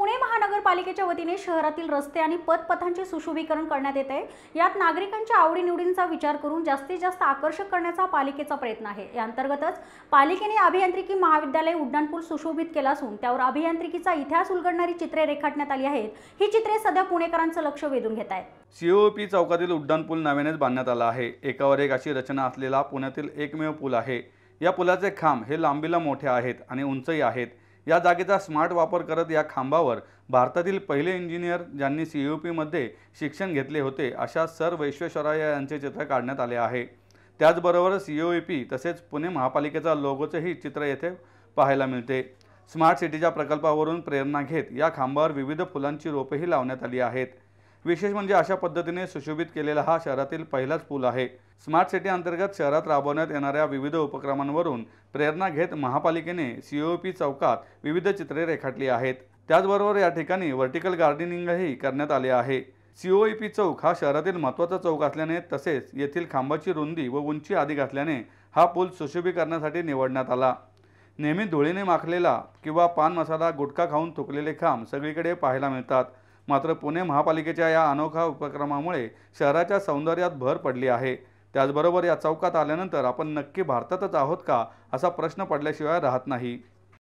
पुणे महानगरपालिकेच्या वतीने शहरातील रस्ते आणि पथपथांचे सुशोभीकरण करण्यात येत आहे यात नागरिकांच्या आवडीनिवडींचा विचार करून जास्तीत जास्त आकर्षक करण्याचा पालिकेचा प्रयत्न आहे या अंतर्गतच पालिकेने अभियांत्रिकी महाविद्यालय उड्डाणपूल सुशोभित केला असून त्यावर अभियांत्रिकीचा इतिहास उलगडणारी चित्रे रेखाटण्यात आली आहेत ही चित्रे सध्या पुणेकरांचं लक्ष वेधून घेत आहेत सीओपी चौकातील उड्डाणपूल नव्यानेच बांधण्यात आला आहे एकावर एक अशी रचना असलेला पुण्यातील एकमेव पूल आहे या पुलाचे खांब हे लांबीला मोठे आहेत आणि उंचही आहेत या जागेचा स्मार्ट वापर करत या खांबावर भारतातील पहिले इंजिनियर ज्यांनी सी यू पीमध्ये शिक्षण घेतले होते अशा सर वैश्वेश्वराया यांचे चित्र काढण्यात आले आहे त्याचबरोबर सी ओ ई पी तसेच पुणे महापालिकेचा लोगोचेही चित्र येथे पाहायला मिळते स्मार्ट सिटीच्या प्रकल्पावरून प्रेरणा घेत या खांबावर विविध फुलांची रोपेही लावण्यात आली आहेत विशेष म्हणजे अशा पद्धतीने सुशोभित केलेला हा शहरातील पहिलाच पूल आहे स्मार्ट सिटी अंतर्गत शहरात राबवण्यात येणाऱ्या विविध उपक्रमांवरून प्रेरणा घेत महापालिकेने सीओपी चौकात विविध चित्रे रेखाटली आहेत त्याचबरोबर या ठिकाणी व्हर्टिकल गार्डनिंगही करण्यात आले आहे ई पी चौक हा शहरातील महत्त्वाचा चौक असल्याने तसेच येथील खांबाची रुंदी व उंची आधी घातल्याने हा पूल सुशोभीकरणासाठी निवडण्यात आला नेहमी धुळीने माखलेला किंवा पान मसाला गुटखा खाऊन थुकलेले खांब सगळीकडे पाहायला मिळतात मात्र पुणे महापालिकेच्या या अनोखा उपक्रमामुळे शहराच्या सौंदर्यात भर पडली आहे त्याचबरोबर या चौकात आल्यानंतर आपण नक्की भारतातच आहोत का असा प्रश्न पडल्याशिवाय राहत नाही